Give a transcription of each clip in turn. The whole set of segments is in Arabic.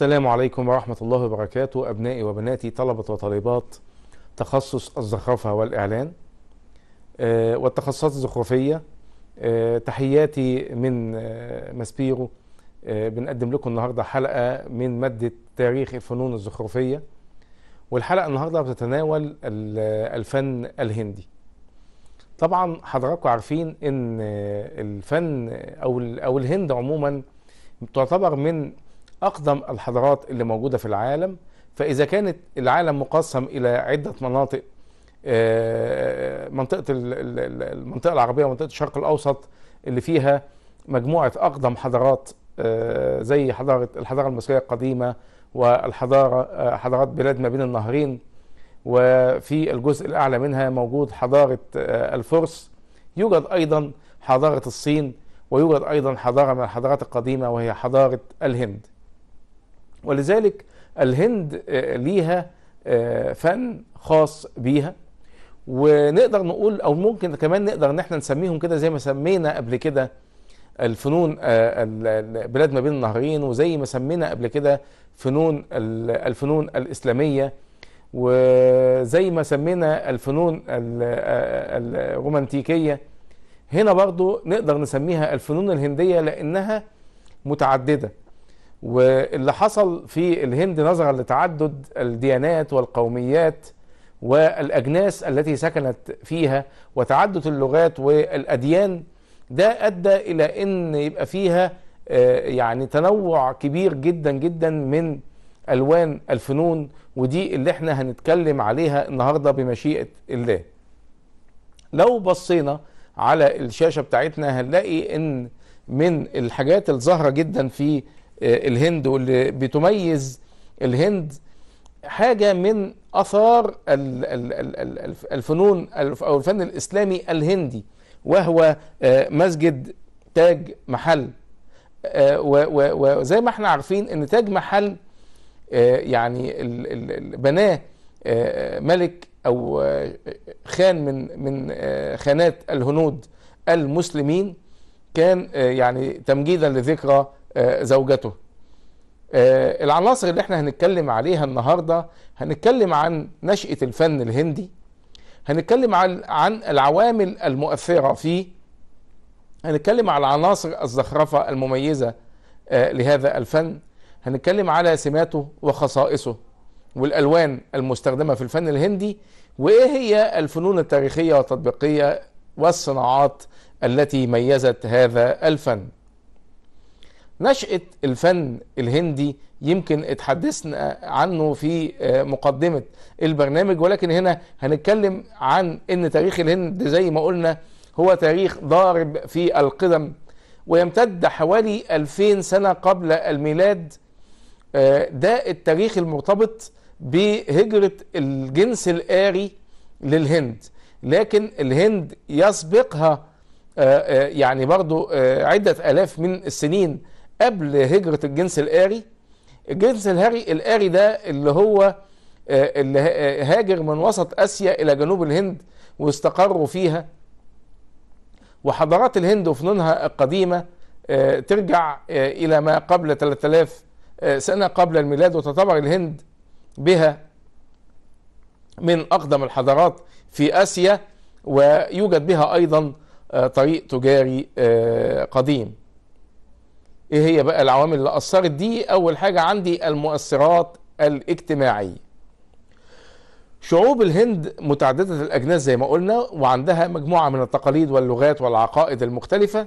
السلام عليكم ورحمة الله وبركاته أبنائي وبناتي طلبة وطالبات تخصص الزخرفة والإعلان آه، والتخصصات الزخرفية آه، تحياتي من مسبيرو آه، ماسبيرو بنقدم لكم النهاردة حلقة من مادة تاريخ الفنون الزخرفية والحلقة النهاردة بتتناول الفن الهندي طبعا حضراتكم عارفين ان الفن او او الهند عموما تعتبر من أقدم الحضارات اللي موجودة في العالم فإذا كانت العالم مقسم إلى عدة مناطق آه، منطقة المنطقة العربية ومنطقة الشرق الأوسط اللي فيها مجموعة أقدم حضارات آه، زي حضارة الحضارة المصرية القديمة والحضارة آه، حضارات بلاد ما بين النهرين وفي الجزء الأعلى منها موجود حضارة الفرس يوجد أيضا حضارة الصين ويوجد أيضا حضارة من الحضارات القديمة وهي حضارة الهند ولذلك الهند آه، ليها آه، فن خاص بيها ونقدر نقول او ممكن كمان نقدر ان احنا نسميهم كده زي ما سمينا قبل كده الفنون آه، البلاد ما بين النهرين وزي ما سمينا قبل كده فنون الفنون الاسلاميه وزي ما سمينا الفنون الرومانتيكيه هنا برضو نقدر نسميها الفنون الهنديه لانها متعدده واللي حصل في الهند نظرا لتعدد الديانات والقوميات والاجناس التي سكنت فيها وتعدد اللغات والاديان ده ادى الى ان يبقى فيها آه، يعني تنوع كبير جدا جدا من الوان الفنون ودي اللي احنا هنتكلم عليها النهارده بمشيئه الله. لو بصينا على الشاشه بتاعتنا هنلاقي ان من الحاجات الظاهره جدا في آه، الهند واللي بتميز الهند حاجة من أثار الفنون أو الفن الإسلامي الهندي وهو آه، مسجد تاج محل آه، وزي ما احنا عارفين ان تاج محل يعني بناه ملك او خان من من خانات الهنود المسلمين كان يعني تمجيدا لذكرى آه، زوجته آه، العناصر اللي احنا هنتكلم عليها النهارده هنتكلم عن نشأة الفن الهندي هنتكلم عن عن العوامل المؤثرة فيه هنتكلم على عناصر الزخرفة المميزة آه، لهذا الفن هنتكلم على سماته وخصائصه والألوان المستخدمة في الفن الهندي وإيه هي الفنون التاريخية والتطبيقية والصناعات التي ميزت هذا الفن نشأة الفن الهندي يمكن اتحدثنا عنه في آه، مقدمة البرنامج ولكن هنا هنتكلم عن ان تاريخ الهند زي ما قلنا هو تاريخ ضارب في القدم ويمتد حوالي 2000 سنة قبل الميلاد ده آه، التاريخ المرتبط بهجرة الجنس الآري للهند لكن الهند يسبقها آه، يعني برضو عدة ألاف من السنين قبل هجرة الجنس الآري الجنس الهري الآري ده اللي هو آه، اللي آه، هاجر من وسط آسيا إلى جنوب الهند واستقروا فيها وحضارات الهند وفنونها القديمة آه، ترجع إلى ما قبل 3000 سنة قبل الميلاد وتعتبر الهند بها من أقدم الحضارات في آسيا ويوجد بها أيضا طريق تجاري قديم ايه هي بقى العوامل اللي اثرت دي اول حاجه عندي المؤثرات الاجتماعيه شعوب الهند متعدده الاجناس زي ما قلنا وعندها مجموعه من التقاليد واللغات والعقائد المختلفه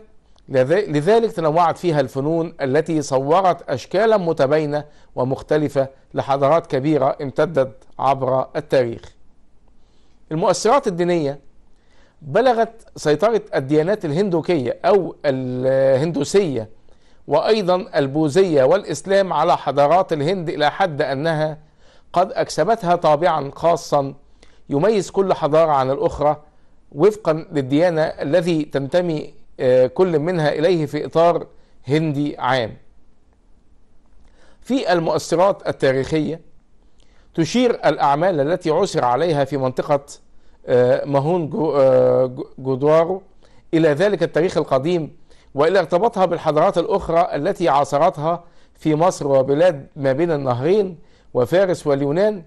لذلك تنوعت فيها الفنون التي صورت اشكالا متباينه ومختلفه لحضارات كبيره امتدت عبر التاريخ المؤثرات الدينيه بلغت سيطره الديانات الهندوكيه او الهندوسيه وأيضا البوذية والإسلام على حضارات الهند إلى حد أنها قد أكسبتها طابعا خاصا يميز كل حضارة عن الأخرى وفقا للديانة الذي تنتمي آه، كل منها إليه في إطار هندي عام في المؤثرات التاريخية تشير الأعمال التي عثر عليها في منطقة آه، ماهون آه، جودوارو إلى ذلك التاريخ القديم وإلى ارتباطها بالحضارات الأخرى التي عاصرتها في مصر وبلاد ما بين النهرين وفارس واليونان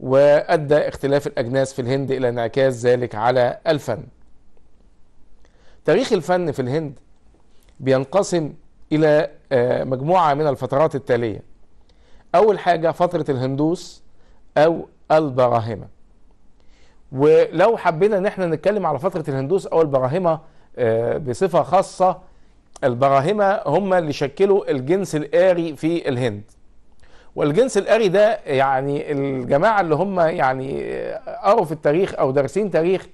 وأدى اختلاف الأجناس في الهند إلى انعكاس ذلك على الفن تاريخ الفن في الهند بينقسم إلى آه، مجموعة من الفترات التالية أول حاجة فترة الهندوس أو البراهمة ولو حبينا ان احنا نتكلم على فترة الهندوس أو البراهمة آه، بصفة خاصة البراهمه هم اللي شكلوا الجنس الآري في الهند والجنس الآري ده يعني الجماعة اللي هم يعني قروا في التاريخ أو دارسين تاريخ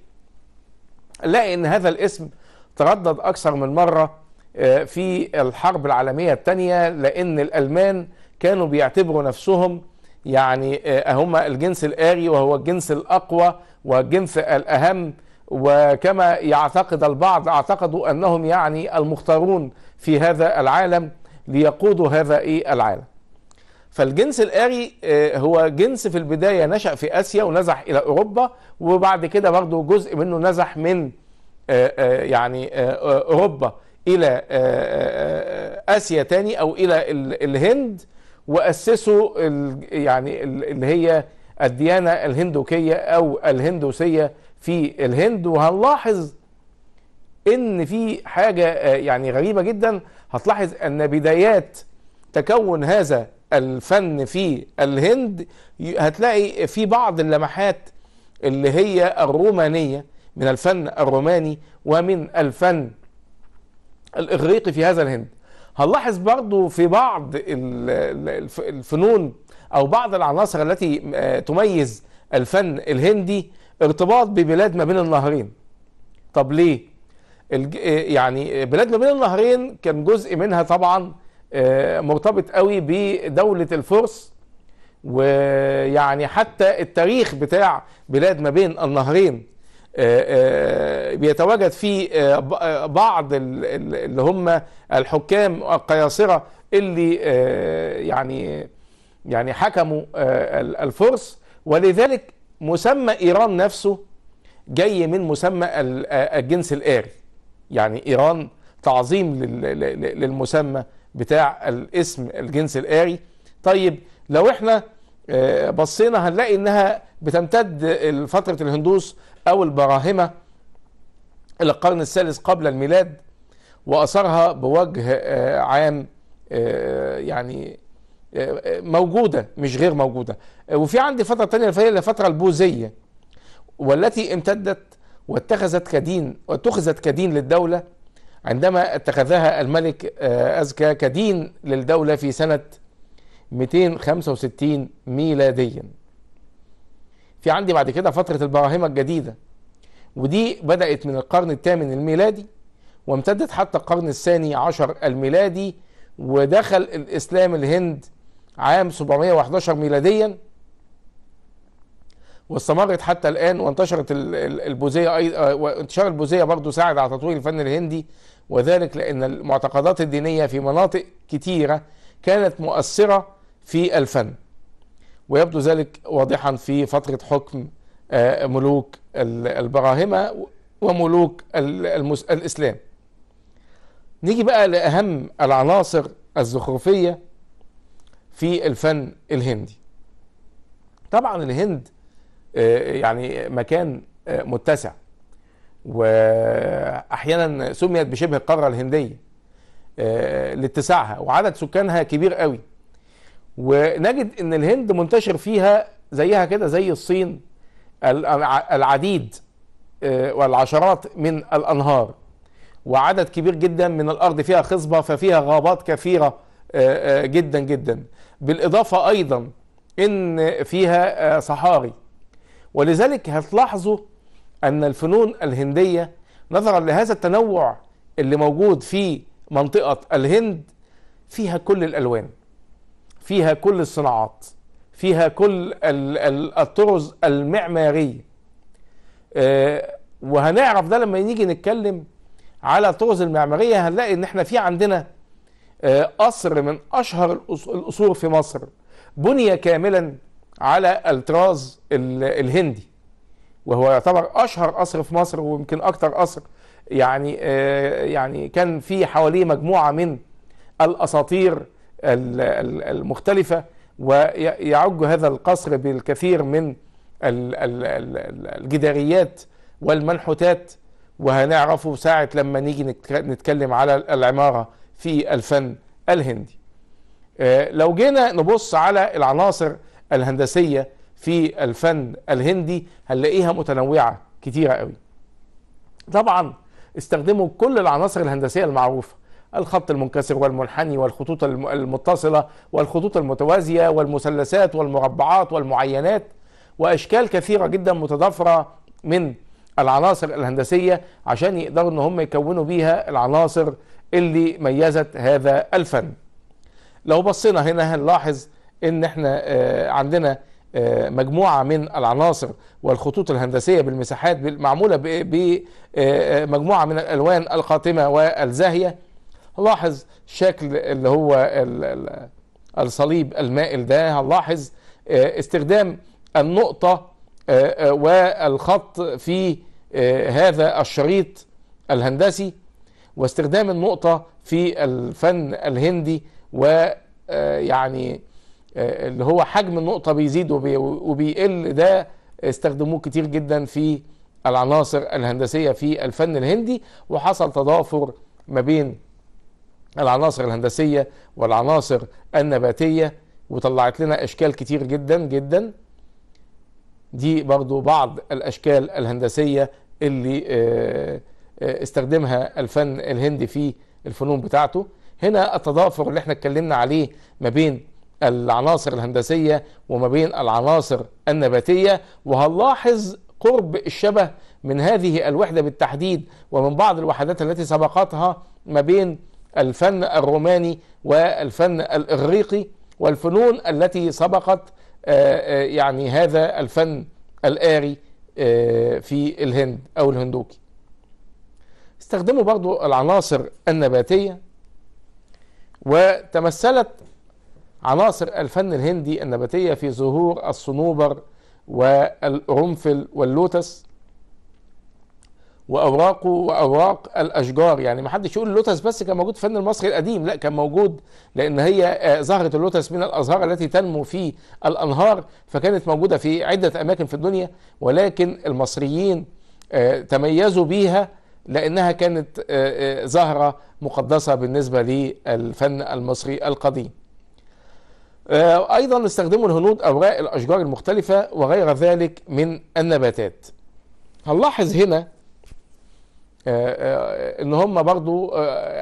لقى إن هذا الاسم تردد أكثر من مرة آه، في الحرب العالمية الثانية لأن الألمان كانوا بيعتبروا نفسهم يعني آه، هم الجنس الآري وهو الجنس الأقوى والجنس الأهم وكما يعتقد البعض اعتقدوا انهم يعني المختارون في هذا العالم ليقودوا هذا إيه العالم فالجنس الآري آه، هو جنس في البداية نشأ في آسيا ونزح إلى أوروبا وبعد كده برضه جزء منه نزح من آه، آه، يعني أوروبا إلى آسيا تاني أو إلى الهند وأسسوا يعني اللي هي الديانة الهندوكية أو الهندوسية في الهند وهنلاحظ ان في حاجه آه، يعني غريبه جدا هتلاحظ ان بدايات تكون هذا الفن في الهند هتلاقي في بعض اللمحات اللي هي الرومانيه من الفن الروماني ومن الفن الاغريقي في هذا الهند هنلاحظ برضو في بعض الفنون او بعض العناصر التي آه، تميز الفن الهندي ارتباط ببلاد ما بين النهرين طب ليه آه، يعني بلاد ما بين النهرين كان جزء منها طبعا آه، مرتبط قوي بدولة الفرس ويعني حتى التاريخ بتاع بلاد ما بين النهرين آه، بيتواجد فيه بعض اللي هم الحكام القياصرة اللي يعني يعني حكموا الفرس ولذلك مسمى ايران نفسه جاي من مسمى الجنس الآري يعني ايران تعظيم للمسمى بتاع الاسم الجنس الآري طيب لو احنا بصينا هنلاقي انها بتمتد فترة الهندوس او البراهمة الى القرن الثالث قبل الميلاد واثرها بوجه عام يعني موجودة مش غير موجودة وفي عندي فترة تانية هي الفترة البوذية والتي امتدت واتخذت كدين واتخذت كدين للدولة عندما اتخذها الملك آه، أزكى كدين للدولة في سنة 265 ميلاديا في عندي بعد كده فترة البراهمة الجديدة ودي بدأت من القرن الثامن الميلادي وامتدت حتى القرن الثاني عشر الميلادي ودخل الإسلام الهند عام 711 ميلاديا واستمرت حتى الان وانتشرت البوذيه آه، وانتشار البوذيه برضه ساعد على تطوير الفن الهندي وذلك لان المعتقدات الدينيه في مناطق كثيره كانت مؤثره في الفن ويبدو ذلك واضحا في فتره حكم آه، ملوك البراهمه وملوك الاسلام نيجي بقى لاهم العناصر الزخرفيه في الفن الهندي طبعا الهند آه، يعني مكان آه، متسع واحيانا سميت بشبه القاره الهنديه آه، لاتساعها وعدد سكانها كبير قوي ونجد ان الهند منتشر فيها زيها كده زي الصين العديد والعشرات من الانهار وعدد كبير جدا من الارض فيها خصبه ففيها غابات كثيره جدا جدا بالإضافة أيضا إن فيها آه، صحاري ولذلك هتلاحظوا أن الفنون الهندية نظرا لهذا التنوع اللي موجود في منطقة الهند فيها كل الألوان فيها كل الصناعات فيها كل الطرز المعمارية آه، وهنعرف ده لما نيجي نتكلم على طرز المعمارية هنلاقي ان احنا في عندنا آه، قصر من اشهر القصور في مصر بني كاملا على الطراز الهندي وهو يعتبر اشهر قصر في مصر ويمكن اكثر قصر يعني آه، يعني كان في حواليه مجموعه من الاساطير المختلفه ويعج هذا القصر بالكثير من الجداريات والمنحوتات وهنعرفه ساعه لما نيجي نتكلم على العماره في الفن الهندي آه، لو جينا نبص على العناصر الهندسية في الفن الهندي هنلاقيها متنوعة كتيرة قوي طبعا استخدموا كل العناصر الهندسية المعروفة الخط المنكسر والمنحني والخطوط المتصلة والخطوط المتوازية والمثلثات والمربعات والمعينات وأشكال كثيرة جدا متضافرة من العناصر الهندسية عشان يقدروا ان هم يكونوا بيها العناصر اللي ميزت هذا الفن لو بصينا هنا هنلاحظ ان احنا آه، عندنا آه، مجموعة من العناصر والخطوط الهندسية بالمساحات معمولة بمجموعة آه، من الألوان القاتمة والزاهية لاحظ شكل اللي هو الصليب المائل ده هنلاحظ استخدام النقطة والخط في هذا الشريط الهندسي واستخدام النقطة في الفن الهندي ويعني آه، آه، اللي هو حجم النقطة بيزيد وبيقل ده استخدموه كتير جدا في العناصر الهندسية في الفن الهندي وحصل تضافر ما بين العناصر الهندسية والعناصر النباتية وطلعت لنا أشكال كتير جدا جدا دي برضو بعض الأشكال الهندسية اللي آه استخدمها الفن الهندي في الفنون بتاعته هنا التضافر اللي احنا اتكلمنا عليه ما بين العناصر الهندسية وما بين العناصر النباتية وهنلاحظ قرب الشبه من هذه الوحدة بالتحديد ومن بعض الوحدات التي سبقتها ما بين الفن الروماني والفن الإغريقي والفنون التي سبقت آه، آه، يعني هذا الفن الآري آه، في الهند أو الهندوكي استخدموا برضو العناصر النباتية وتمثلت عناصر الفن الهندي النباتية في ظهور الصنوبر والقرنفل واللوتس واوراقه واوراق الاشجار يعني ما حدش يقول اللوتس بس كان موجود في الفن المصري القديم لا كان موجود لان هي زهره آه، اللوتس من الازهار التي تنمو في الانهار فكانت موجوده في عده اماكن في الدنيا ولكن المصريين آه، تميزوا بيها لأنها كانت آه، آه، زهرة مقدسة بالنسبة للفن المصري القديم آه، أيضا استخدموا الهنود أوراق الأشجار المختلفة وغير ذلك من النباتات هنلاحظ هنا ان هم برضو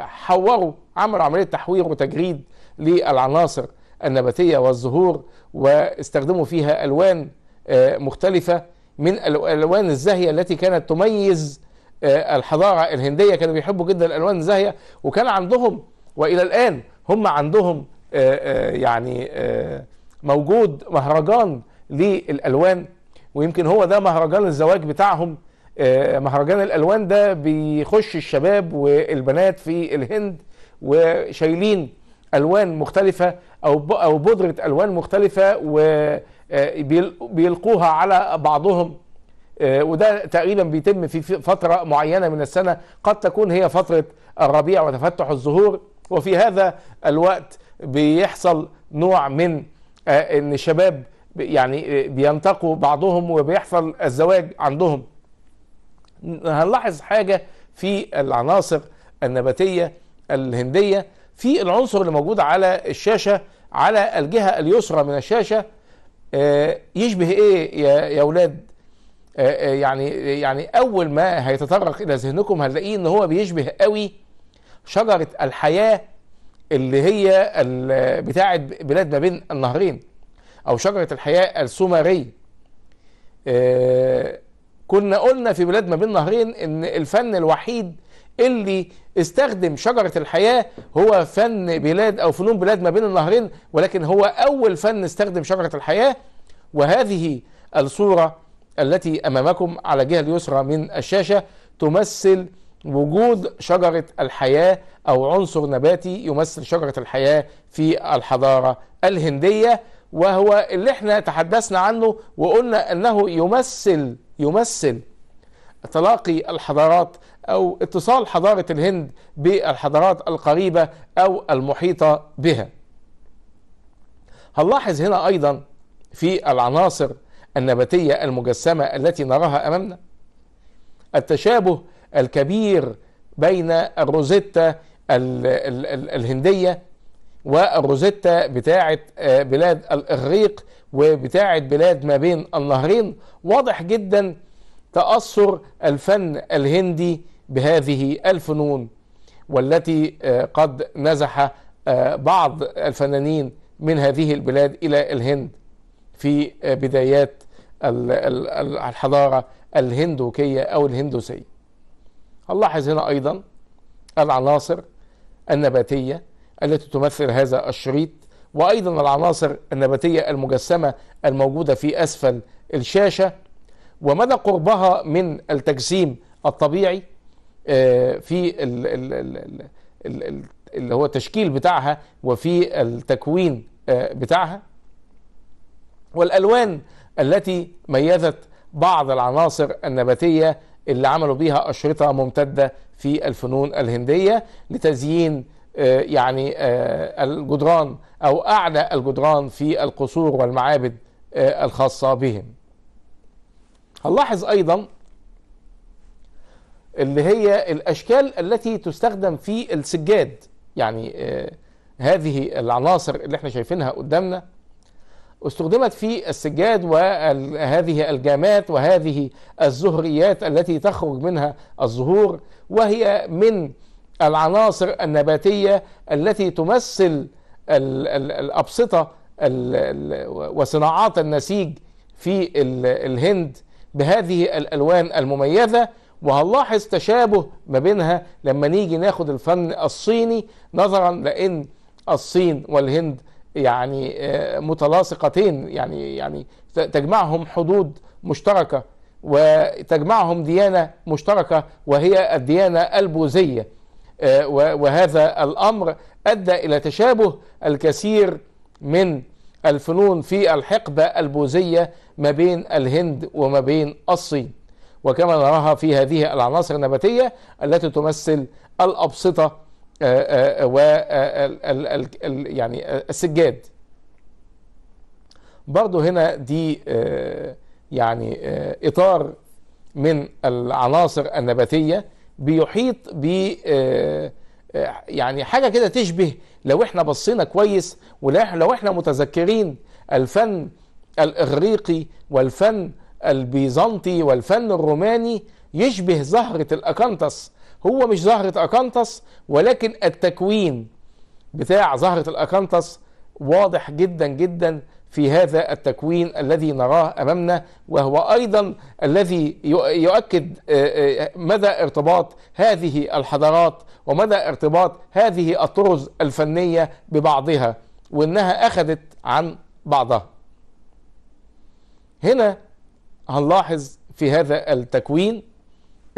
حوروا عملوا عمليه تحوير وتجريد للعناصر النباتيه والزهور واستخدموا فيها الوان مختلفه من الالوان الزاهيه التي كانت تميز آه، الحضاره الهنديه كانوا بيحبوا جدا الالوان الزاهيه وكان عندهم والى الان هم عندهم آه، آه، يعني موجود مهرجان للالوان ويمكن هو ده مهرجان الزواج بتاعهم مهرجان الالوان ده بيخش الشباب والبنات في الهند وشايلين الوان مختلفه او او بودره الوان مختلفه وبيلقوها على بعضهم آه، وده تقريبا بيتم في فترة معينة من السنة قد تكون هي فترة الربيع وتفتح الزهور وفي هذا الوقت بيحصل نوع من آه، ان الشباب يعني آه، بينتقوا بعضهم وبيحصل الزواج عندهم هنلاحظ حاجة في العناصر النباتية الهندية في العنصر اللي موجود على الشاشة على الجهة اليسرى من الشاشة يشبه ايه يا اولاد آه، آه، يعني يعني اول ما هيتطرق الى ذهنكم هتلاقيه ان هو بيشبه قوي شجره الحياه اللي هي بتاعه بلاد ما بين النهرين او شجره الحياه السومريه آه، كنا قلنا في بلاد ما بين نهرين ان الفن الوحيد اللي استخدم شجرة الحياة هو فن بلاد أو فنون بلاد ما بين النهرين ولكن هو أول فن استخدم شجرة الحياة وهذه الصورة التي امامكم على الجهه اليسرى من الشاشه تمثل وجود شجره الحياه او عنصر نباتي يمثل شجره الحياه في الحضاره الهنديه وهو اللي احنا تحدثنا عنه وقلنا انه يمثل يمثل تلاقي الحضارات او اتصال حضاره الهند بالحضارات القريبه او المحيطه بها هنلاحظ هنا ايضا في العناصر النباتية المجسمة التي نراها أمامنا التشابه الكبير بين الروزيتا الهندية والروزيتا بتاعة آه، بلاد الإغريق وبتاعة بلاد ما بين النهرين واضح جدا تأثر الفن الهندي بهذه الفنون والتي آه، قد نزح آه، بعض الفنانين من هذه البلاد إلى الهند في بدايات الحضارة الهندوكية أو الهندوسية هنلاحظ هنا أيضا العناصر النباتية التي تمثل هذا الشريط وأيضا العناصر النباتية المجسمة الموجودة في أسفل الشاشة ومدى قربها من التجسيم الطبيعي آه، في اللي هو التشكيل بتاعها وفي التكوين آه، بتاعها والألوان التي ميزت بعض العناصر النباتية اللي عملوا بيها أشرطة ممتدة في الفنون الهندية لتزيين آه، يعني آه، الجدران أو أعلى الجدران في القصور والمعابد آه، الخاصة بهم هنلاحظ أيضا اللي هي الأشكال التي تستخدم في السجاد يعني هذه العناصر اللي احنا شايفينها قدامنا استخدمت في السجاد وهذه الجامات وهذه الزهريات التي تخرج منها الزهور وهي من العناصر النباتية التي تمثل الأبسطة وصناعات النسيج في الهند بهذه الألوان المميزة وهنلاحظ تشابه ما بينها لما نيجي ناخد الفن الصيني نظرا لأن الصين والهند يعني آه، متلاصقتين يعني يعني تجمعهم حدود مشتركه وتجمعهم ديانه مشتركه وهي الديانه البوذيه آه، وهذا الامر ادى الى تشابه الكثير من الفنون في الحقبه البوذيه ما بين الهند وما بين الصين وكما نراها في هذه العناصر النباتيه التي تمثل الابسطه آه، آه، و آه، يعني السجاد برضه هنا دي يعني إطار من العناصر النباتية بيحيط ب يعني حاجة كده تشبه لو احنا بصينا كويس ولو احنا متذكرين الفن الإغريقي والفن البيزنطي والفن الروماني يشبه زهرة الأكانتس هو مش زهرة أكانتس ولكن التكوين بتاع زهرة الأكانتس واضح جدا جدا في هذا التكوين الذي نراه امامنا وهو ايضا الذي يؤكد مدى ارتباط هذه الحضارات ومدى ارتباط هذه الطرز الفنيه ببعضها وانها اخذت عن بعضها. هنا هنلاحظ في هذا التكوين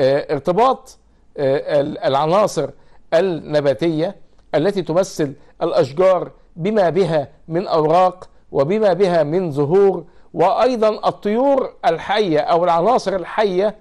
ارتباط آه، العناصر النباتية التي تمثل الأشجار بما بها من أوراق وبما بها من زهور وأيضا الطيور الحية أو العناصر الحية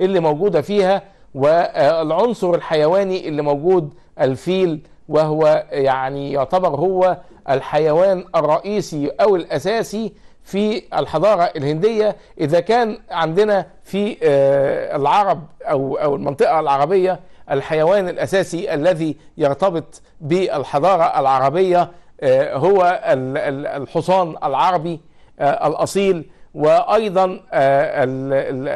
اللي موجودة فيها والعنصر الحيواني اللي موجود الفيل وهو يعني يعتبر هو الحيوان الرئيسي أو الأساسي في الحضارة الهندية إذا كان عندنا في آه، العرب أو أو المنطقة العربية الحيوان الأساسي الذي يرتبط بالحضارة العربية آه، هو الحصان العربي آه، الأصيل وأيضا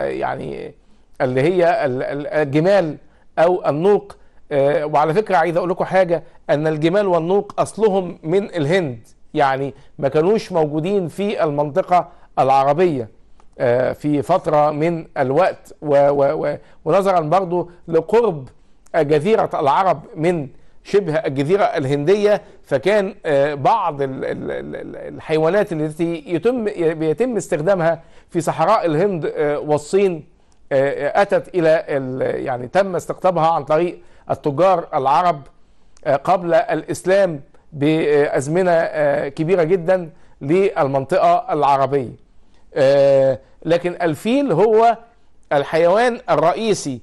يعني اللي هي الجمال أو النوق وعلى فكرة عايز أقول لكم حاجة أن الجمال والنوق أصلهم من الهند يعني ما كانوش موجودين في المنطقة العربية آه، في فترة من الوقت ونظرا برضو لقرب جزيرة العرب من شبه الجزيرة الهندية فكان آه، بعض الحيوانات التي يتم بيتم استخدامها في صحراء الهند آه، والصين أتت إلى يعني تم استقطابها عن طريق التجار العرب قبل الإسلام بازمنه آه، كبيره جدا للمنطقه العربيه آه، لكن الفيل هو الحيوان الرئيسي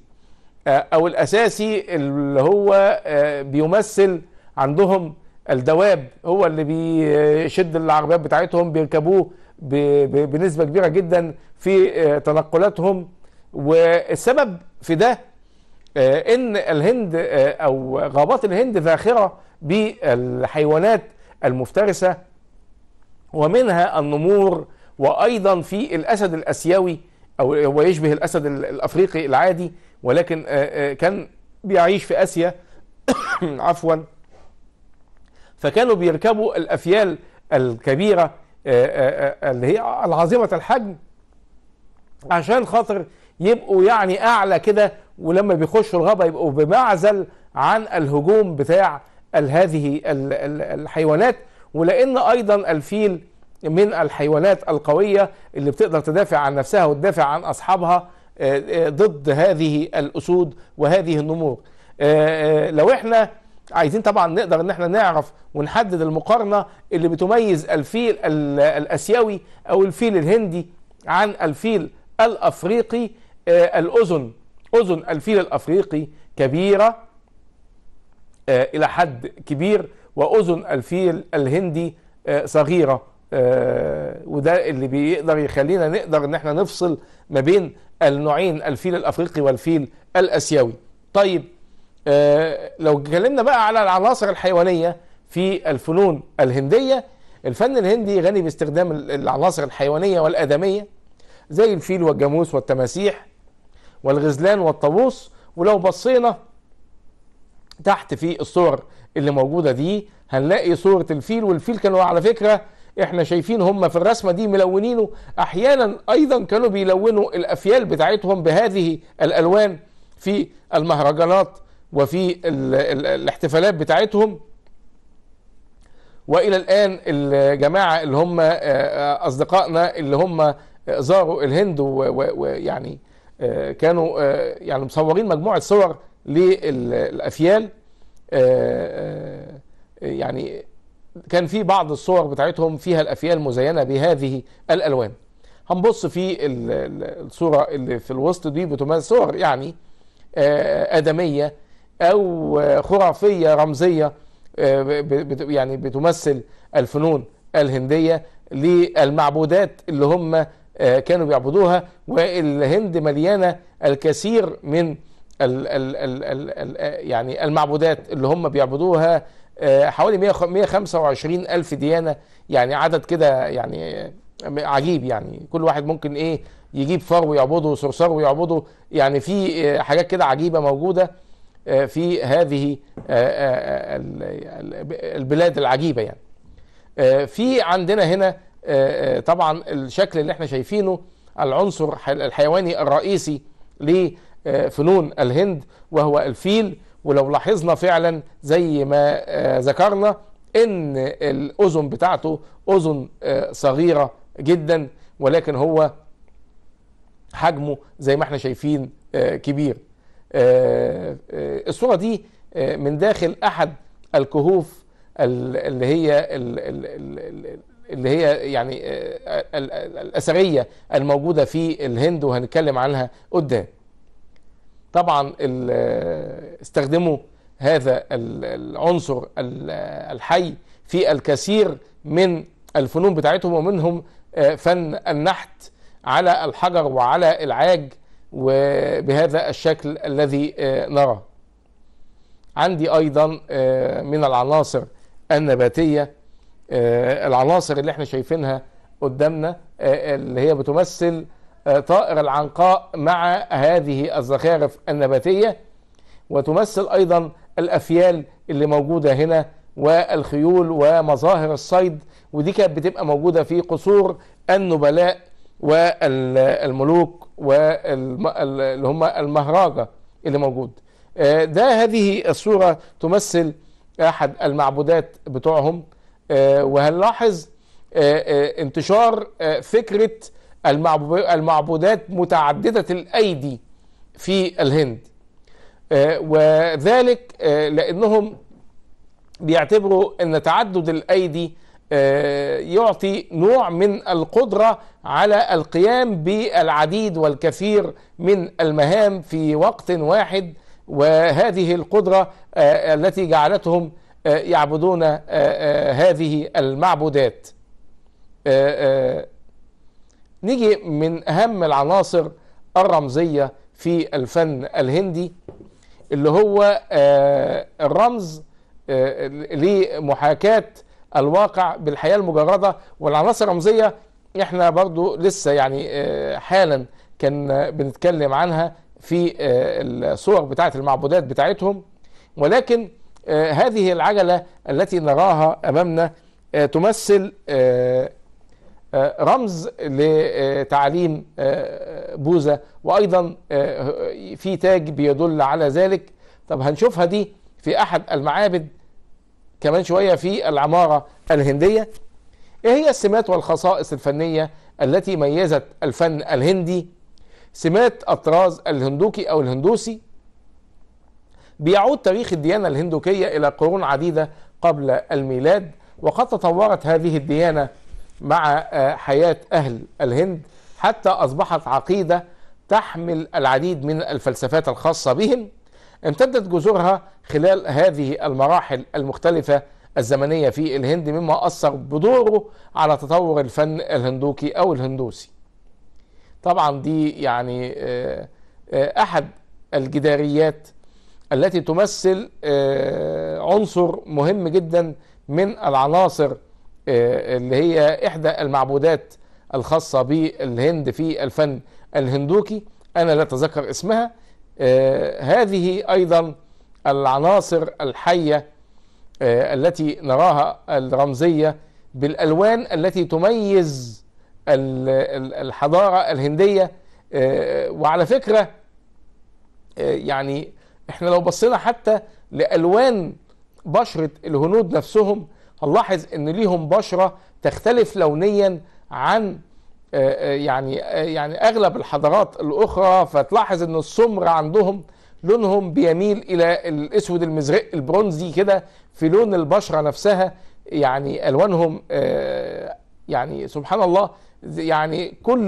آه، او الاساسي اللي هو بيمثل عندهم الدواب هو اللي بيشد العربيات بتاعتهم بيركبوه بنسبه كبيره جدا في تنقلاتهم والسبب في ده ان الهند او غابات الهند فاخره بالحيوانات المفترسة ومنها النمور وأيضا في الأسد الأسيوي أو هو يشبه الأسد الأفريقي العادي ولكن آه، آه، كان بيعيش في آسيا عفوا فكانوا بيركبوا الأفيال الكبيرة آه، اللي هي العظيمة الحجم عشان خاطر يبقوا يعني أعلى كده ولما بيخشوا الغابة يبقوا بمعزل عن الهجوم بتاع هذه الحيوانات ولأن أيضا الفيل من الحيوانات القوية اللي بتقدر تدافع عن نفسها وتدافع عن أصحابها آه، آه، ضد هذه الأسود وهذه النمور آه، لو احنا عايزين طبعا نقدر ان احنا نعرف ونحدد المقارنة اللي بتميز الفيل الاسيوي او الفيل الهندي عن الفيل الافريقي الاذن اذن الفيل الافريقي كبيرة آه، إلى حد كبير وأذن الفيل الهندي آه، صغيرة آه، وده اللي بيقدر يخلينا نقدر ان احنا نفصل ما بين النوعين الفيل الافريقي والفيل الاسيوي طيب لو اتكلمنا بقى على العناصر الحيوانيه في الفنون الهنديه الفن الهندي غني باستخدام العناصر الحيوانيه والادميه زي الفيل والجاموس والتماسيح والغزلان والطاووس ولو بصينا تحت في الصور اللي موجوده دي هنلاقي صوره الفيل والفيل كانوا على فكره احنا شايفين هم في الرسمه دي ملونينه احيانا ايضا كانوا بيلونوا الافيال بتاعتهم بهذه الالوان في المهرجانات وفي الـ الـ الاحتفالات بتاعتهم والى الان الجماعه اللي هم آه، اصدقائنا اللي هم آه، زاروا الهند ويعني آه، كانوا يعني مصورين مجموعه صور للأفيال آه، آه، آه، يعني كان في بعض الصور بتاعتهم فيها الأفيال مزينة بهذه الألوان هنبص في الصورة اللي في الوسط دي بتمثل صور يعني آدمية أو خرافية رمزية يعني بتمثل الفنون الهندية للمعبودات اللي هم كانوا بيعبدوها والهند مليانة الكثير من ال ال ال ال الـ يعني المعبودات اللي هم بيعبدوها آه، حوالي 125 ألف ديانة يعني عدد كده يعني عجيب يعني كل واحد ممكن ايه يجيب فار ويعبده وصرصار ويعبده يعني في آه، حاجات كده عجيبة موجودة آه، في هذه البلاد العجيبة يعني في عندنا هنا طبعا الشكل اللي احنا شايفينه العنصر الحيواني الرئيسي آه، فنون الهند وهو الفيل ولو لاحظنا فعلا زي ما آه، ذكرنا ان الاذن بتاعته اذن آه، صغيره جدا ولكن هو حجمه زي ما احنا شايفين كبير الصوره دي من داخل احد الكهوف اللي هي اللي هي يعني الاثريه الموجوده في الهند وهنتكلم عنها قدام طبعا استخدموا هذا العنصر الحي في الكثير من الفنون بتاعتهم ومنهم آه، فن النحت على الحجر وعلى العاج وبهذا الشكل الذي آه، نرى عندي ايضا آه، من العناصر النباتيه العناصر اللي احنا شايفينها قدامنا اللي هي بتمثل آه، طائر العنقاء مع هذه الزخارف النباتية وتمثل أيضا الأفيال اللي موجودة هنا والخيول ومظاهر الصيد ودي كانت بتبقى موجودة في قصور النبلاء والملوك واللي هم المهراجة اللي موجود آه، ده هذه الصورة تمثل أحد المعبودات بتوعهم آه، وهنلاحظ انتشار فكرة المعبودات متعددة الأيدي في الهند آه، وذلك آه، لأنهم بيعتبروا أن تعدد الأيدي آه، يعطي نوع من القدرة على القيام بالعديد والكثير من المهام في وقت واحد وهذه القدرة التي جعلتهم يعبدون هذه المعبودات نيجي من أهم العناصر الرمزية في الفن الهندي اللي هو آه، الرمز آه، لمحاكاة الواقع بالحياة المجردة والعناصر الرمزية احنا برضو لسه يعني آه، حالا كان بنتكلم عنها في الصور بتاعة المعبودات بتاعتهم ولكن هذه العجلة التي نراها أمامنا تمثل آه، رمز لتعليم آه، بوذا وايضا آه، في تاج بيدل على ذلك طب هنشوفها دي في احد المعابد كمان شويه في العماره الهنديه ايه هي السمات والخصائص الفنيه التي ميزت الفن الهندي سمات الطراز الهندوكي او الهندوسي بيعود تاريخ الديانه الهندوكيه الى قرون عديده قبل الميلاد وقد تطورت هذه الديانه مع آه، حياة أهل الهند حتى أصبحت عقيدة تحمل العديد من الفلسفات الخاصة بهم امتدت جذورها خلال هذه المراحل المختلفة الزمنية في الهند مما أثر بدوره على تطور الفن الهندوكي أو الهندوسي طبعا دي يعني آه، آه، أحد الجداريات التي تمثل عنصر مهم جدا من العناصر آه، اللي هي إحدى المعبودات الخاصة بالهند في الفن الهندوكي أنا لا أتذكر اسمها آه، هذه أيضا العناصر الحية آه، التي نراها الرمزية بالألوان التي تميز الحضارة الهندية وعلى فكرة يعني احنا لو بصينا حتى لألوان بشرة الهنود نفسهم هنلاحظ ان ليهم بشره تختلف لونيا عن آه، آه، يعني آه، يعني اغلب الحضارات الاخرى فتلاحظ ان السمر عندهم لونهم بيميل الى الاسود المزرق البرونزي كده في لون البشره نفسها يعني الوانهم يعني سبحان الله يعني كل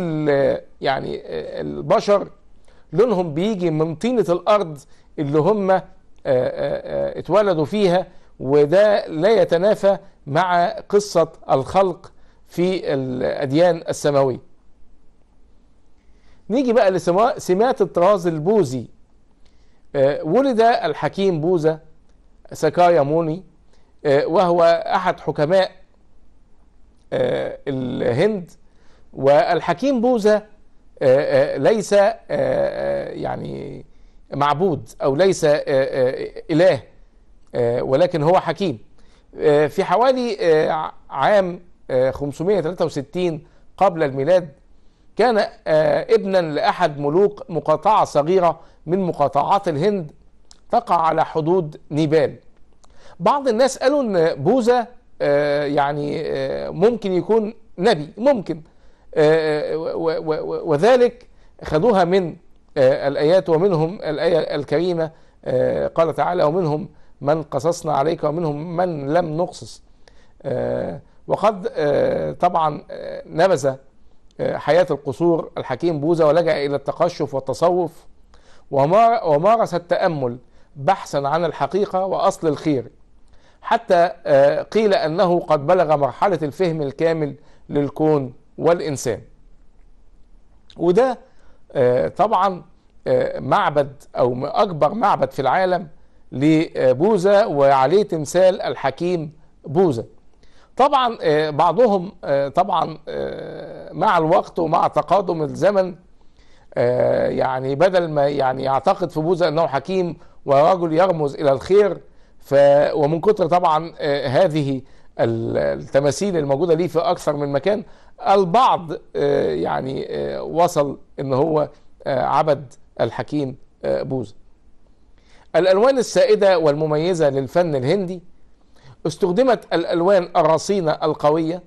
يعني البشر لونهم بيجي من طينه الارض اللي هم اتولدوا فيها وده لا يتنافى مع قصة الخلق في الأديان السماوية نيجي بقى لسمات الطراز البوذي آه، ولد الحكيم بوذا سكايا موني آه، وهو أحد حكماء آه، الهند والحكيم بوذا ليس يعني معبود أو ليس إله آه، ولكن هو حكيم آه، في حوالي آه، عام 563 قبل الميلاد كان ابنا لأحد ملوك مقاطعة صغيرة من مقاطعات الهند تقع على حدود نيبال بعض الناس قالوا ان بوذا يعني ممكن يكون نبي ممكن وذلك خدوها من الآيات ومنهم الآية الكريمة قال تعالى ومنهم من قصصنا عليك ومنهم من لم نقصص آه، وقد آه، طبعا آه، نبذ حياة القصور الحكيم بوزة ولجأ إلى التقشف والتصوف ومارس التأمل بحثا عن الحقيقة وأصل الخير حتى قيل أنه قد بلغ مرحلة الفهم الكامل للكون والإنسان وده طبعا معبد أو أكبر معبد في العالم لبوذا وعليه تمثال الحكيم بوذا طبعا آه، بعضهم آه، طبعا آه، مع الوقت ومع تقادم الزمن يعني بدل ما يعني يعتقد في بوذا انه حكيم ورجل يرمز الى الخير ف ومن كتر طبعا هذه التماثيل الموجوده ليه في اكثر من مكان البعض يعني وصل ان هو عبد الحكيم بوذا الألوان السائدة والمميزة للفن الهندي استخدمت الألوان الرصينة القوية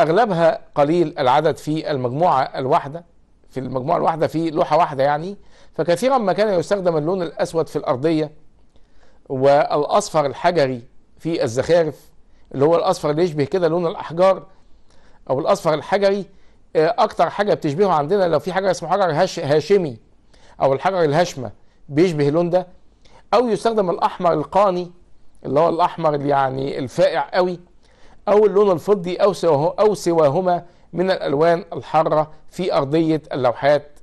أغلبها قليل العدد في المجموعة الواحدة في المجموعة الواحدة في لوحة واحدة يعني فكثيرا ما كان يستخدم اللون الأسود في الأرضية والأصفر الحجري في الزخارف اللي هو الأصفر اللي يشبه كده لون الأحجار أو الأصفر الحجري آه، أكتر حاجة بتشبهه عندنا لو في حاجه اسمه حجر هاشمي أو الحجر الهشمة بيشبه اللون ده او يستخدم الاحمر القاني اللي هو الاحمر اللي يعني الفائع قوي او اللون الفضي او سواه او سواهما من الالوان الحاره في ارضيه اللوحات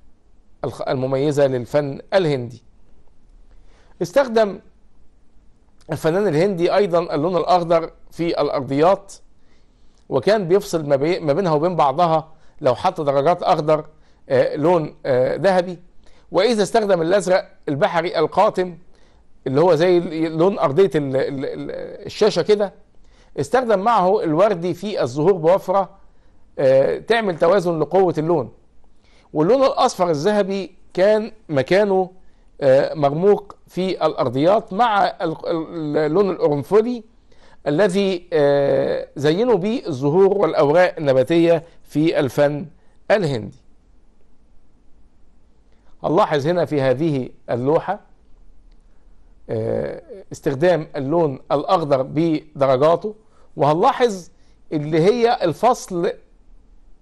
المميزه للفن الهندي استخدم الفنان الهندي ايضا اللون الاخضر في الارضيات وكان بيفصل ما, بينها وبين بعضها لو حط درجات اخضر آه، لون آه، ذهبي واذا استخدم الازرق البحري القاتم اللي هو زي لون ارضيه الشاشه كده استخدم معه الوردي في الزهور بوفره آه، تعمل توازن لقوه اللون واللون الاصفر الذهبي كان مكانه آه، مرموق في الارضيات مع اللون القرنفلي الذي آه، زينوا به الزهور والاوراق النباتيه في الفن الهندي هنلاحظ هنا في هذه اللوحه آه، استخدام اللون الأخضر بدرجاته وهنلاحظ اللي هي الفصل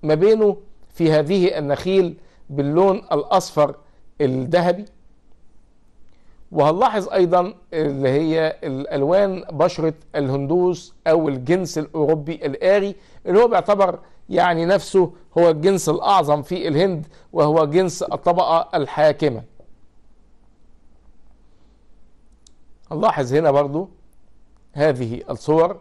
ما بينه في هذه النخيل باللون الأصفر الذهبي وهنلاحظ أيضا اللي هي الألوان بشرة الهندوس أو الجنس الأوروبي الآري اللي هو بيعتبر يعني نفسه هو الجنس الأعظم في الهند وهو جنس الطبقة الحاكمة نلاحظ هنا برضو هذه الصور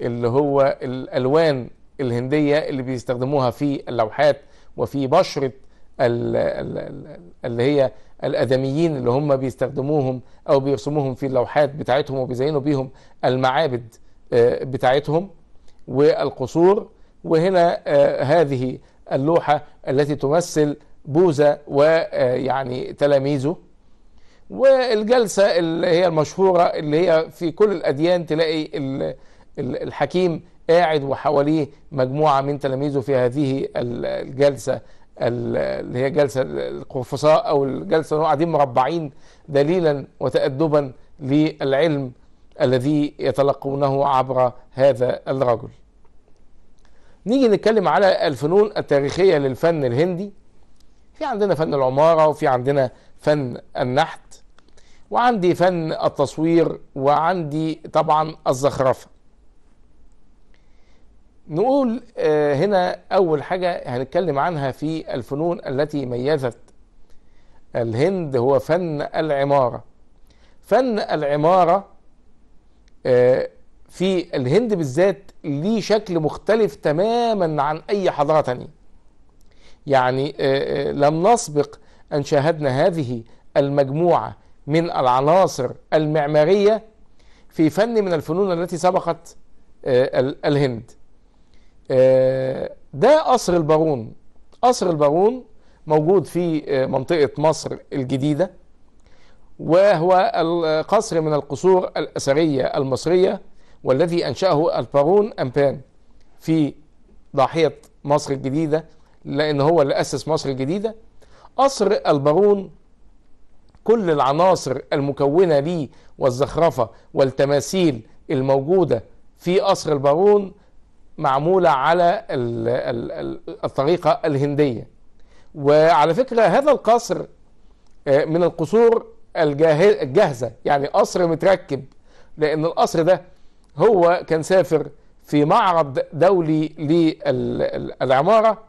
اللي هو الألوان الهندية اللي بيستخدموها في اللوحات وفي بشرة اللي هي الادميين اللي هم بيستخدموهم او بيرسموهم في اللوحات بتاعتهم وبيزينوا بيهم المعابد آه، بتاعتهم والقصور وهنا آه، هذه اللوحه التي تمثل بوذا ويعني تلاميذه والجلسة اللي هي المشهورة اللي هي في كل الأديان تلاقي الحكيم قاعد وحواليه مجموعة من تلاميذه في هذه الجلسة اللي هي جلسة القرفصاء أو الجلسة اللي قاعدين مربعين دليلا وتأدبا للعلم الذي يتلقونه عبر هذا الرجل نيجي نتكلم على الفنون التاريخية للفن الهندي في عندنا فن العمارة وفي عندنا فن النحت وعندي فن التصوير وعندي طبعا الزخرفة نقول آه، هنا أول حاجة هنتكلم عنها في الفنون التي ميزت الهند هو فن العمارة فن العمارة آه، في الهند بالذات ليه شكل مختلف تماما عن أي حضارة تانية يعني آه، آه، لم نسبق أن شاهدنا هذه المجموعة من العناصر المعمارية في فن من الفنون التي سبقت آه، الهند ده قصر البارون قصر البارون موجود في منطقة مصر الجديدة وهو القصر من القصور الأثرية المصرية والذي أنشأه البارون أمبان في ضاحية مصر الجديدة لأن هو اللي أسس مصر الجديدة قصر البارون كل العناصر المكونة ليه والزخرفة والتماثيل الموجودة في قصر البارون معمولة على الطريقة الهندية وعلى فكرة هذا القصر آه، من القصور الجاهزة يعني قصر متركب لأن القصر ده هو كان سافر في معرض دولي للعمارة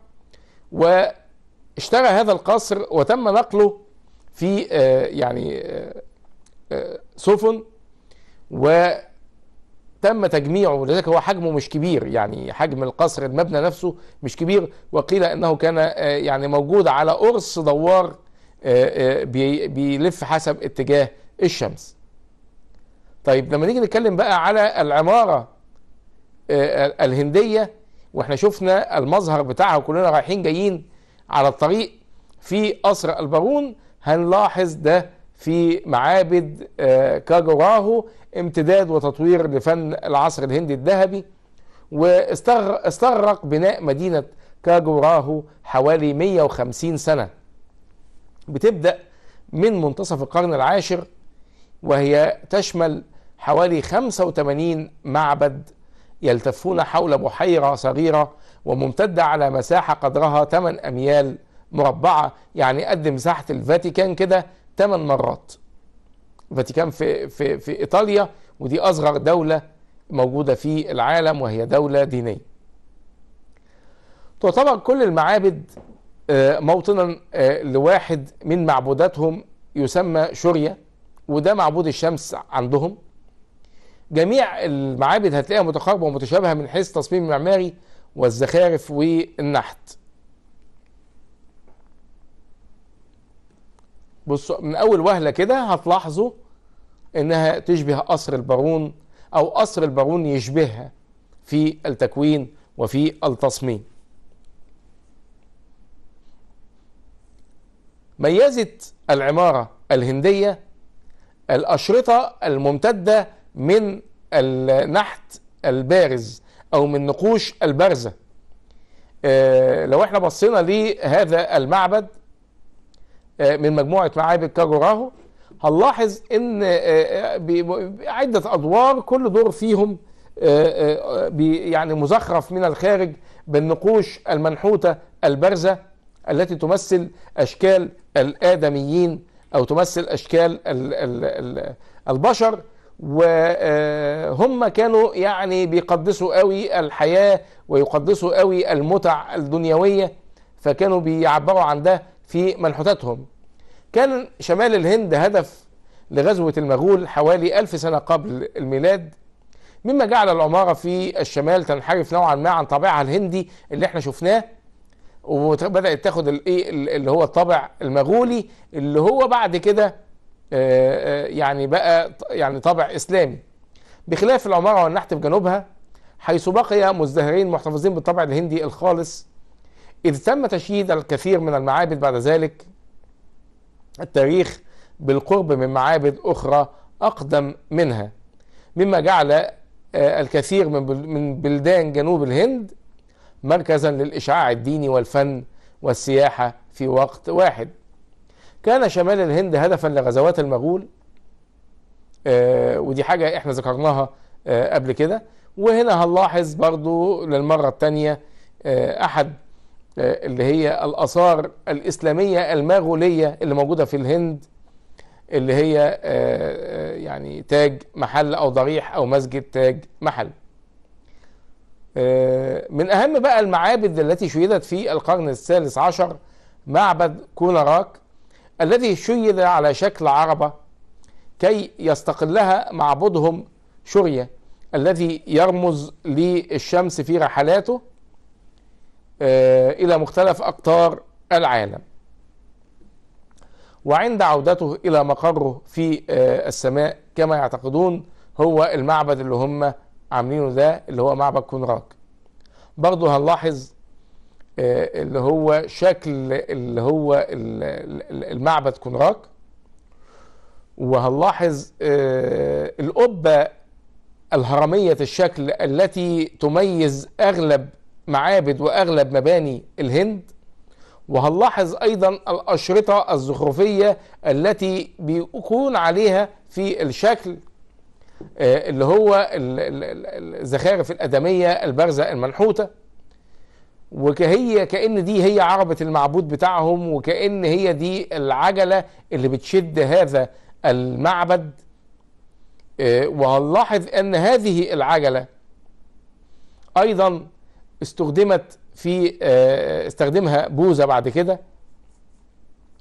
واشترى هذا القصر وتم نقله في آه، يعني آه، آه، سفن وتم تجميعه لذلك هو حجمه مش كبير يعني حجم القصر المبنى نفسه مش كبير وقيل انه كان يعني موجود على قرص دوار بيلف حسب اتجاه الشمس طيب لما نيجي نتكلم بقى على العمارة الهندية واحنا شفنا المظهر بتاعها كلنا رايحين جايين على الطريق في قصر البارون هنلاحظ ده في معابد آه، كاجوراهو امتداد وتطوير لفن العصر الهندي الذهبي واستغرق بناء مدينة كاجوراهو حوالي 150 سنة بتبدأ من منتصف القرن العاشر وهي تشمل حوالي 85 معبد يلتفون حول بحيرة صغيرة وممتدة على مساحة قدرها 8 أميال مربعة يعني قد مساحة الفاتيكان كده 8 مرات الفاتيكان في, في, في إيطاليا ودي أصغر دولة موجودة في العالم وهي دولة دينية تعتبر كل المعابد آه، موطنا آه، لواحد من معبوداتهم يسمى شوريا وده معبود الشمس عندهم جميع المعابد هتلاقيها متقاربه ومتشابهه من حيث التصميم المعماري والزخارف والنحت بصوا من اول وهله كده هتلاحظوا انها تشبه قصر البارون او قصر البارون يشبهها في التكوين وفي التصميم ميزت العماره الهنديه الاشرطه الممتده من النحت البارز او من نقوش البارزه آه، لو احنا بصينا لهذا المعبد آه، من مجموعه معابد كاجوراهو هنلاحظ ان آه، عده ادوار كل دور فيهم يعني مزخرف من الخارج بالنقوش المنحوته البارزه التي تمثل اشكال الادميين او تمثل اشكال البشر وهم كانوا يعني بيقدسوا قوي الحياة ويقدسوا قوي المتع الدنيوية فكانوا بيعبروا عن ده في منحوتاتهم كان شمال الهند هدف لغزوة المغول حوالي ألف سنة قبل الميلاد مما جعل العمارة في الشمال تنحرف نوعا ما عن طابعها الهندي اللي احنا شفناه وبدأت تاخد الايه اللي هو الطابع المغولي اللي هو بعد كده آه، آه، يعني بقى يعني طابع اسلامي بخلاف العماره والنحت في جنوبها حيث بقي مزدهرين محتفظين بالطابع الهندي الخالص اذ تم تشييد الكثير من المعابد بعد ذلك التاريخ بالقرب من معابد اخرى اقدم منها مما جعل آه، الكثير من بلدان جنوب الهند مركزا للاشعاع الديني والفن والسياحه في وقت واحد كان شمال الهند هدفا لغزوات المغول آه ودي حاجة احنا ذكرناها آه قبل كده وهنا هنلاحظ برضو للمرة الثانية آه احد آه، اللي هي الآثار الإسلامية المغولية اللي موجودة في الهند اللي هي آه، آه، يعني تاج محل أو ضريح أو مسجد تاج محل من أهم بقى المعابد التي شيدت في القرن الثالث عشر معبد كوناراك الذي شيد على شكل عربة كي يستقلها معبدهم شوريا الذي يرمز للشمس في رحلاته آه، إلى مختلف أقطار العالم وعند عودته إلى مقره في آه، السماء كما يعتقدون هو المعبد اللي هم عاملينه ده اللي هو معبد كونراك برضه هنلاحظ آه، اللي هو شكل اللي هو المعبد كونراك وهنلاحظ آه، القبة الهرمية الشكل التي تميز أغلب معابد وأغلب مباني الهند وهنلاحظ أيضا الأشرطة الزخرفية التي بيكون عليها في الشكل آه، اللي هو الزخارف الأدمية البارزة المنحوتة وكهي كأن دي هي عربة المعبود بتاعهم وكأن هي دي العجلة اللي بتشد هذا المعبد آه، وهنلاحظ أن هذه العجلة أيضا استخدمت في آه، استخدمها بوذا بعد كده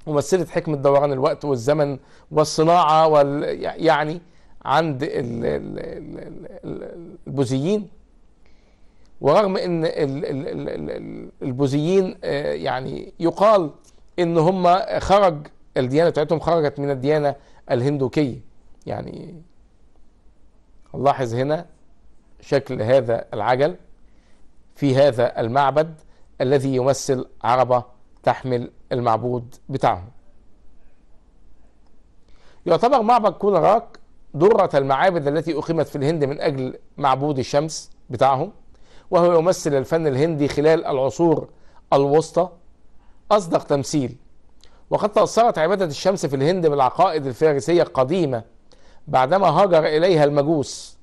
ممثلة حكمة دوران الوقت والزمن والصناعة وال يعني عند البوذيين ورغم ان البوذيين آه، يعني يقال ان هم خرج الديانه بتاعتهم خرجت من الديانه الهندوكيه يعني نلاحظ هنا شكل هذا العجل في هذا المعبد الذي يمثل عربه تحمل المعبود بتاعهم يعتبر معبد كولاراك درة المعابد التي أقيمت في الهند من أجل معبود الشمس بتاعهم وهو يمثل الفن الهندي خلال العصور الوسطى أصدق تمثيل وقد تأثرت عبادة الشمس في الهند بالعقائد الفارسية القديمة بعدما هاجر إليها المجوس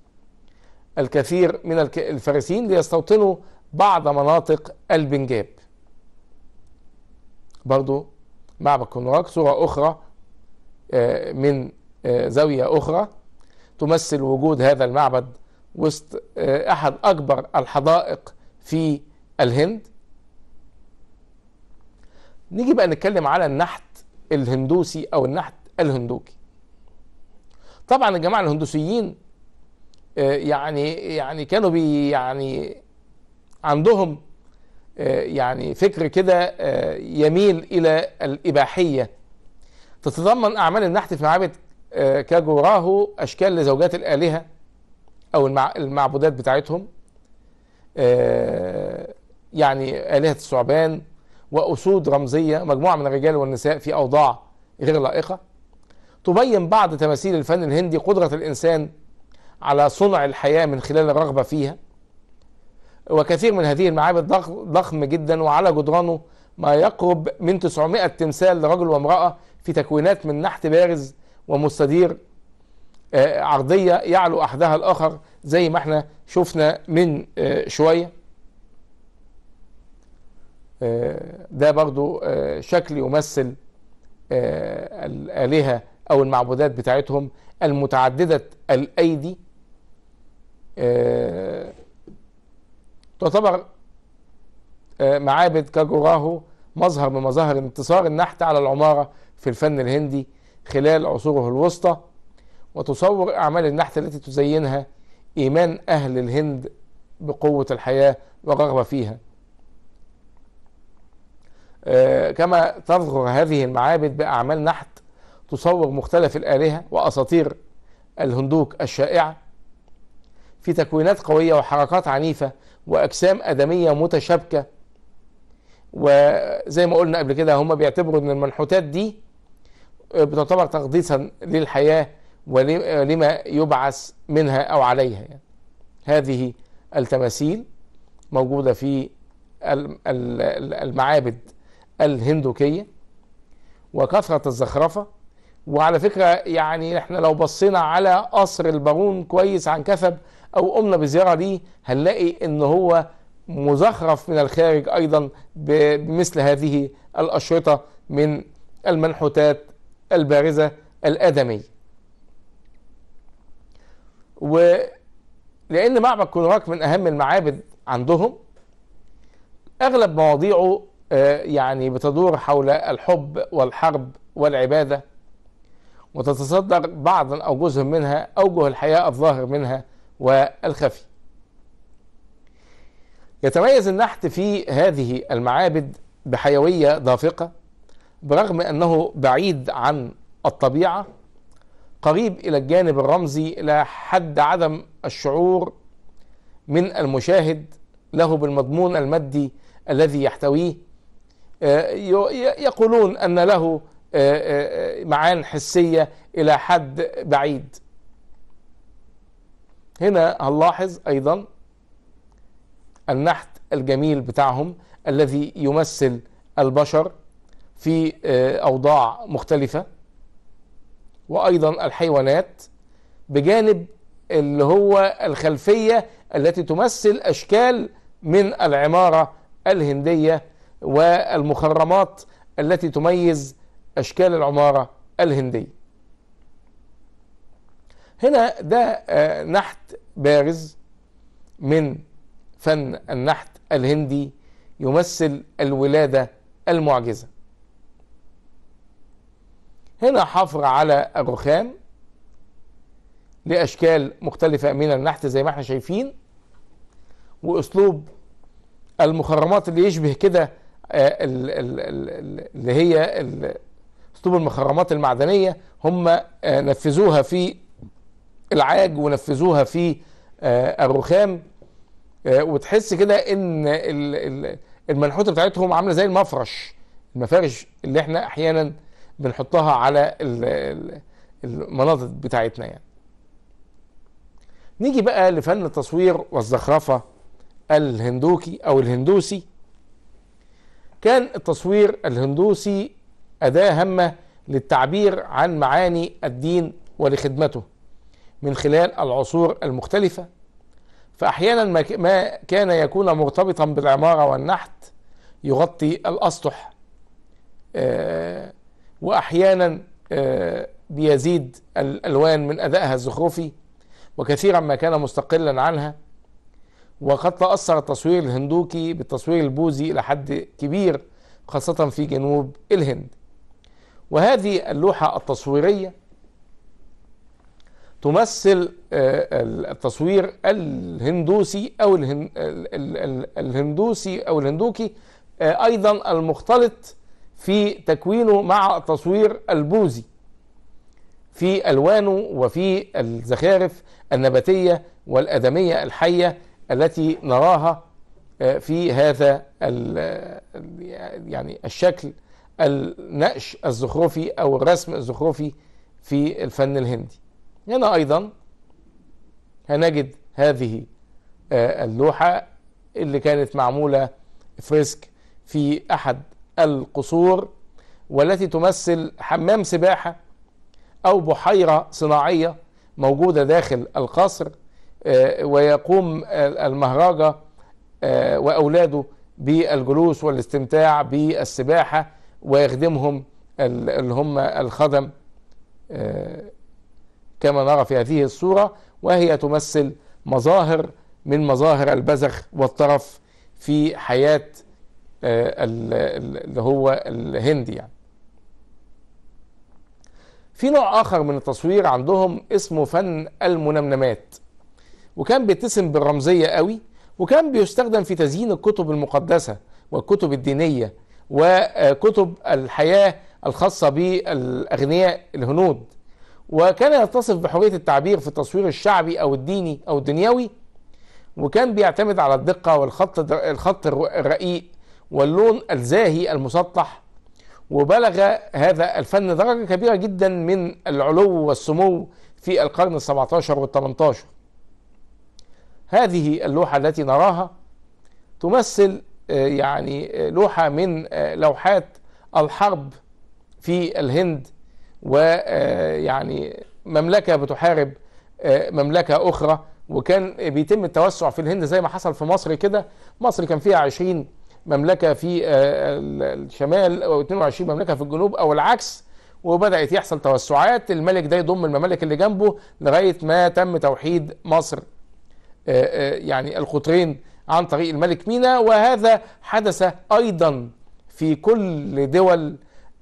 الكثير من الفارسيين ليستوطنوا بعض مناطق البنجاب برضو معبد بكونوراك صورة أخرى آه، من آه، زاوية أخرى تمثل وجود هذا المعبد وسط آه، احد اكبر الحدائق في الهند نيجي بقى نتكلم على النحت الهندوسي او النحت الهندوكي طبعا الجماعه الهندوسيين آه، يعني يعني كانوا بي يعني عندهم آه، يعني فكر كده يميل الى الاباحيه تتضمن اعمال النحت في معابد كاجوراهو اشكال لزوجات الالهه او المعبودات بتاعتهم آه، يعني آلهة الثعبان وأسود رمزية مجموعة من الرجال والنساء في أوضاع غير لائقة تبين بعض تماثيل الفن الهندي قدرة الإنسان على صنع الحياة من خلال الرغبة فيها وكثير من هذه المعابد ضخم جدا وعلى جدرانه ما يقرب من 900 تمثال لرجل وامرأة في تكوينات من نحت بارز ومستدير آه، عرضية يعلو أحدها الآخر زي ما احنا شفنا من آه، شوية آه، ده برضو شكل يمثل الآلهة أو المعبودات بتاعتهم المتعددة الأيدي تعتبر معابد كاجوراهو مظهر من مظاهر انتصار النحت على العمارة في الفن الهندي خلال عصوره الوسطى وتصور أعمال النحت التي تزينها إيمان أهل الهند بقوة الحياة ورغبة فيها آه، كما تظهر هذه المعابد بأعمال نحت تصور مختلف الآلهة وأساطير الهندوك الشائعة في تكوينات قوية وحركات عنيفة وأجسام آدمية متشابكة وزي ما قلنا قبل كده هم بيعتبروا ان المنحوتات دي بتعتبر تقديسا للحياه ولما يبعث منها أو عليها يعني هذه التماثيل موجودة في المعابد الهندوكية وكثرة الزخرفة وعلى فكرة يعني احنا لو بصينا على قصر البارون كويس عن كثب أو قمنا بزيارة ليه هنلاقي إن هو مزخرف من الخارج أيضا بمثل هذه الأشرطة من المنحوتات البارزة الآدمية ولأن معبد كونراك من أهم المعابد عندهم أغلب مواضيعه آه، يعني بتدور حول الحب والحرب والعبادة وتتصدر بعضا أو جزء منها أوجه الحياة الظاهر منها والخفي يتميز النحت في هذه المعابد بحيوية دافقة برغم أنه بعيد عن الطبيعة قريب إلى الجانب الرمزي إلى حد عدم الشعور من المشاهد له بالمضمون المادي الذي يحتويه آه، يقولون أن له آه، آه، معان حسية إلى حد بعيد هنا هنلاحظ أيضا النحت الجميل بتاعهم الذي يمثل البشر في أوضاع مختلفة وايضا الحيوانات بجانب اللي هو الخلفيه التي تمثل اشكال من العماره الهنديه والمخرمات التي تميز اشكال العماره الهنديه. هنا ده آه، نحت بارز من فن النحت الهندي يمثل الولاده المعجزه. هنا حفر على الرخام لاشكال مختلفه من النحت زي ما احنا شايفين واسلوب المخرمات اللي يشبه كده آه، اللي هي اسلوب المخرمات المعدنيه هم آه، نفذوها في العاج ونفذوها في آه، الرخام وتحس كده ان المنحوته بتاعتهم عامله زي المفرش المفارش اللي احنا احيانا بنحطها على المناطق بتاعتنا يعني نيجي بقى لفن التصوير والزخرفة الهندوكي أو الهندوسي كان التصوير الهندوسي أداة هامة للتعبير عن معاني الدين ولخدمته من خلال العصور المختلفة فأحيانا ما كان يكون مرتبطا بالعمارة والنحت يغطي الأسطح آه وأحيانا آه، بيزيد الألوان من أدائها الزخرفي وكثيرا ما كان مستقلا عنها وقد تأثر التصوير الهندوكي بالتصوير البوذي إلى حد كبير خاصة في جنوب الهند وهذه اللوحة التصويرية تمثل آه، التصوير الهندوسي أو الهندوسي أو الهندوكي آه، أيضا المختلط في تكوينه مع تصوير البوزي في ألوانه وفي الزخارف النباتية والأدمية الحية التي نراها آه، في هذا آه، يعني الشكل النقش الزخرفي أو الرسم الزخرفي في الفن الهندي هنا أيضا هنجد هذه آه، اللوحة اللي كانت معمولة فريسك في أحد القصور والتي تمثل حمام سباحة أو بحيرة صناعية موجودة داخل القصر آه، ويقوم المهرجة آه، وأولاده بالجلوس والاستمتاع بالسباحة ويخدمهم اللي هم الخدم آه، كما نرى في هذه الصورة وهي تمثل مظاهر من مظاهر البذخ والطرف في حياة آه، اللي هو الهندي يعني في نوع اخر من التصوير عندهم اسمه فن المنمنمات وكان بيتسم بالرمزيه قوي وكان بيستخدم في تزيين الكتب المقدسه والكتب الدينيه وكتب الحياه الخاصه بالاغنياء الهنود وكان يتصف بحريه التعبير في التصوير الشعبي او الديني او الدنيوي وكان بيعتمد على الدقه والخط الخط الرقيق واللون الزاهي المسطح وبلغ هذا الفن درجة كبيرة جدا من العلو والسمو في القرن السبعة عشر والثمانية هذه اللوحة التي نراها تمثل آه، يعني آه، لوحة من آه، لوحات الحرب في الهند ويعني مملكة بتحارب مملكة أخرى وكان بيتم التوسع في الهند زي ما حصل في مصر كده مصر كان فيها عشرين مملكه في آه، الشمال او 22 مملكه في الجنوب او العكس وبدات يحصل توسعات الملك ده يضم الممالك اللي جنبه لغايه ما تم توحيد مصر آه، آه، يعني القطرين عن طريق الملك مينا وهذا حدث ايضا في كل دول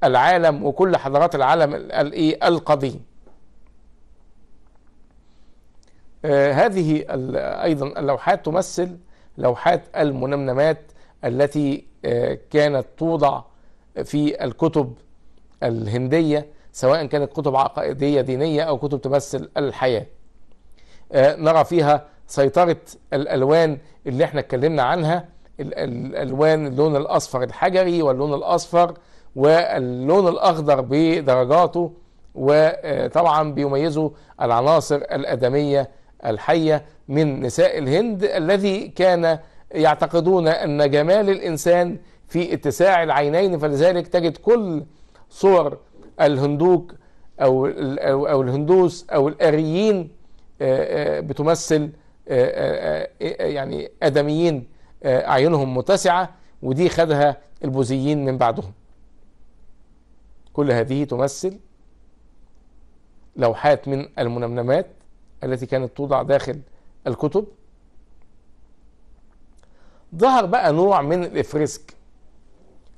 العالم وكل حضارات العالم الايه القديم هذه ايضا اللوحات تمثل لوحات المنمنمات التي آه، كانت توضع في الكتب الهندية سواء كانت كتب عقائدية دينية أو كتب تمثل الحياة آه، نرى فيها سيطرة الألوان اللي احنا اتكلمنا عنها الألوان اللون الأصفر الحجري واللون الأصفر واللون الأخضر بدرجاته وطبعا آه، بيميزه العناصر الأدمية الحية من نساء الهند الذي كان يعتقدون أن جمال الإنسان في اتساع العينين فلذلك تجد كل صور الهندوك أو أو الهندوس أو الأريين آه، آه، بتمثل آه، يعني آدميين أعينهم متسعة ودي خدها البوذيين من بعدهم كل هذه تمثل لوحات من المنمنمات التي كانت توضع داخل الكتب ظهر بقى نوع من الافريسك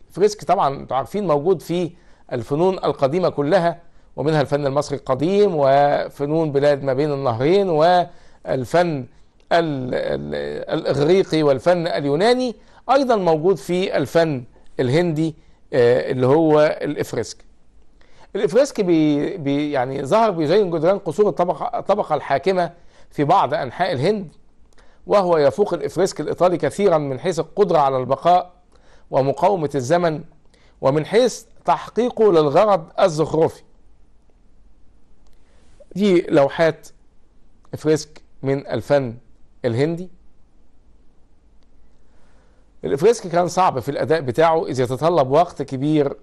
الافريسك طبعا انتوا عارفين موجود في الفنون القديمه كلها ومنها الفن المصري القديم وفنون بلاد ما بين النهرين والفن الاغريقي والفن اليوناني ايضا موجود في الفن الهندي آه، اللي هو الافريسك الافريسك بي بي يعني ظهر بيزين جدران قصور الطبقه الطبقه الحاكمه في بعض انحاء الهند وهو يفوق الإفريسك الإيطالي كثيرا من حيث القدرة على البقاء ومقاومة الزمن ومن حيث تحقيقه للغرض الزخرفي دي لوحات إفريسك من الفن الهندي الإفريسك كان صعب في الأداء بتاعه إذ يتطلب وقت كبير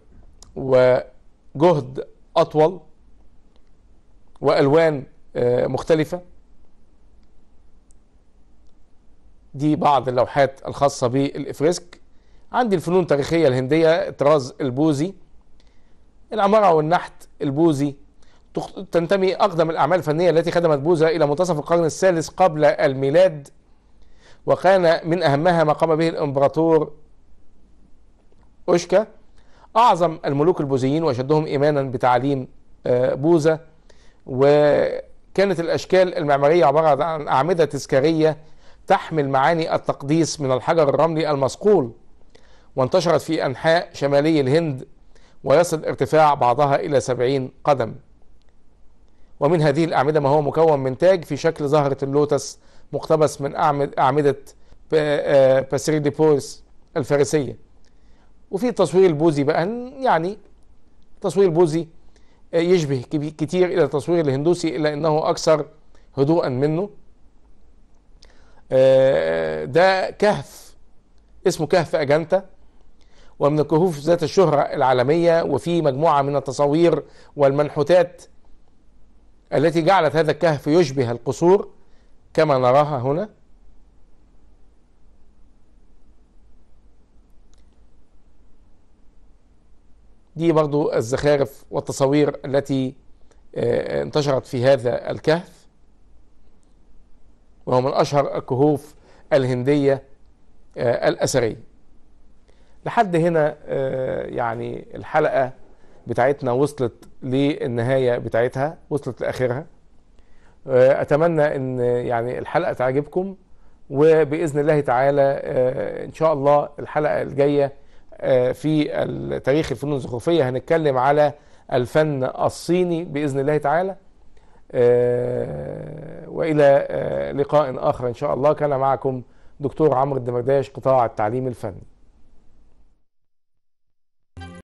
وجهد أطول وألوان آه، مختلفة دي بعض اللوحات الخاصة بالإفريسك عندي الفنون التاريخية الهندية الطراز البوذي العمارة والنحت البوذي تنتمي أقدم الأعمال الفنية التي خدمت بوذا إلى منتصف القرن الثالث قبل الميلاد وكان من أهمها ما قام به الإمبراطور أوشكا أعظم الملوك البوذيين وأشدهم إيمانا بتعاليم آه، بوذا وكانت الأشكال المعمارية عبارة عن أعمدة تذكارية تحمل معاني التقديس من الحجر الرملي المصقول وانتشرت في أنحاء شمالي الهند ويصل ارتفاع بعضها إلى سبعين قدم ومن هذه الأعمدة ما هو مكون من تاج في شكل زهرة اللوتس مقتبس من أعمدة آه، دي بويس الفارسية وفي تصوير البوذي بقى يعني تصوير البوذي آه، يشبه كتير إلى التصوير الهندوسي إلا أنه أكثر هدوءا منه آه، ده كهف اسمه كهف أجنتا ومن الكهوف ذات الشهرة العالمية وفي مجموعة من التصاوير والمنحوتات التي جعلت هذا الكهف يشبه القصور كما نراها هنا دي برضو الزخارف والتصاوير التي آه، انتشرت في هذا الكهف وهو من أشهر الكهوف الهندية آه، الأثرية لحد هنا آه، يعني الحلقة بتاعتنا وصلت للنهاية بتاعتها وصلت لآخرها آه، أتمنى أن يعني الحلقة تعجبكم وبإذن الله تعالى إن شاء الله الحلقة الجاية في تاريخ الفنون الزخرفية هنتكلم على الفن الصيني بإذن الله تعالى آه، والى آه، لقاء اخر ان شاء الله كان معكم دكتور عمرو الدمرداش قطاع التعليم الفني